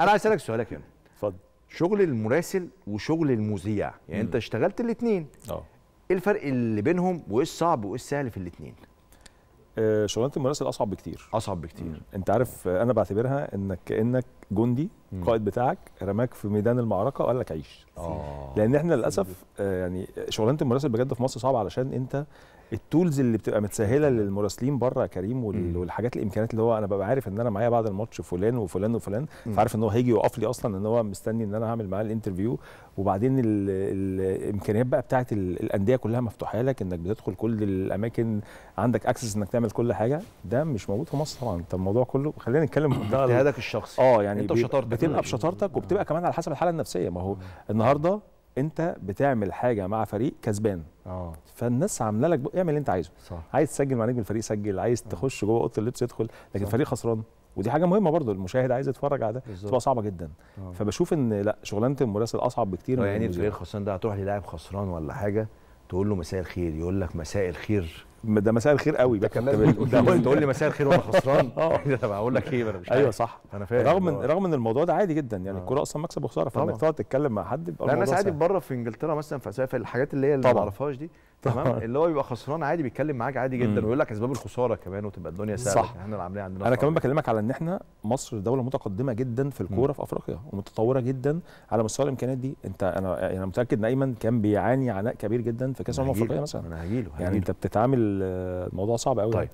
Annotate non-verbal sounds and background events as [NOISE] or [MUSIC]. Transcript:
انا عايز اسالك سؤال يا اتفضل شغل المراسل وشغل المذيع يعني مم. انت اشتغلت الاثنين اه ايه الفرق اللي بينهم وايه الصعب وايه السهل في الاثنين آه، شغلانه المراسل اصعب بكتير اصعب بكتير مم. انت عارف آه، انا بعتبرها انك كانك جندي القائد بتاعك رماك في ميدان المعركه وقال لك عيش آه. لان احنا للاسف آه، يعني شغلانه المراسل بجد في مصر صعبه علشان انت التولز اللي بتبقى متسهله للمراسلين بره يا كريم والحاجات الامكانيات اللي هو انا ببقى عارف ان انا معايا بعد الماتش فلان وفلان وفلان فعارف ان هو هيجي يوقف لي اصلا ان هو مستني ان انا هعمل معاه الانترفيو وبعدين الامكانيات بقى بتاعه الانديه كلها مفتوحه لك انك بتدخل كل الاماكن عندك اكسس انك تعمل كل حاجه ده مش موجود في مصر طبعا انت الموضوع كله خلينا نتكلم اجتهادك الشخصي اه يعني يعني, يعني انت وشطارتك بتبقى بشطارتك وبتبقى كمان على حسب الحاله النفسيه ما هو النهارده انت بتعمل حاجه مع فريق كسبان اه فالناس عامله لك اعمل اللي انت عايزه صح. عايز تسجل مع نجم الفريق سجل عايز تخش جوه اوضه اللبس يدخل لكن صح. فريق خسران ودي حاجه مهمه برضو المشاهد عايز يتفرج على ده بتبقى صعبه جدا أوه. فبشوف ان لا شغلانه المراسل اصعب بكتير آه، يعني الفريق الخسران ده هتروح للاعب خسران ولا حاجه تقول له مساء الخير يقول لك مساء الخير ده مساء الخير قوي ده كان لازم تقول لي مساء الخير وانا خسران [LAUGHS] اه [LAUGHS] طب هقول لك ايه انا مش ايوه صح انا فاهم رغم ان آه. رغم ان الموضوع ده عادي جدا يعني آه. الكوره اصلا مكسب وخساره فانك تقعد تتكلم مع حد لا الناس عادي بره في انجلترا مثلا في الحاجات اللي هي اللي ما اعرفهاش دي تمام [LAUGHS] اللي هو بيبقى خسران عادي بيتكلم معاك عادي جدا ويقول لك اسباب الخساره كمان وتبقى الدنيا سهله صح يعني احنا اللي عاملين عندنا انا كمان بكلمك على ان احنا مصر دوله متقدمه جدا في الكوره في افريقيا ومتطوره جدا على مستوى الامكانيات دي انت انا يعني انا متاكد ان ايمن كان بيعاني عناء كبير جدا في كاس الامم الافريقيه مثلا انا هجيله يعني انت بتتعامل آه، الموضوع صعب قوي طيب